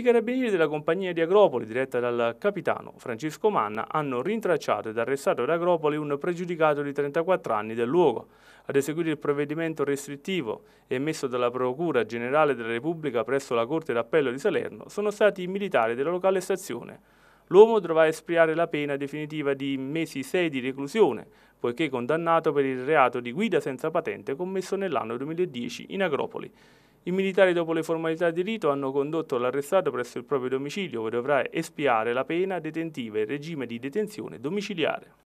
I carabinieri della compagnia di Agropoli, diretta dal capitano Francesco Manna, hanno rintracciato ed arrestato ad Agropoli un pregiudicato di 34 anni del luogo. Ad eseguire il provvedimento restrittivo emesso dalla Procura Generale della Repubblica presso la Corte d'Appello di Salerno sono stati i militari della locale stazione. L'uomo dovrà espiare la pena definitiva di mesi 6 di reclusione, poiché condannato per il reato di guida senza patente commesso nell'anno 2010 in Agropoli. I militari dopo le formalità di rito hanno condotto l'arrestato presso il proprio domicilio dove dovrà espiare la pena detentiva e il regime di detenzione domiciliare.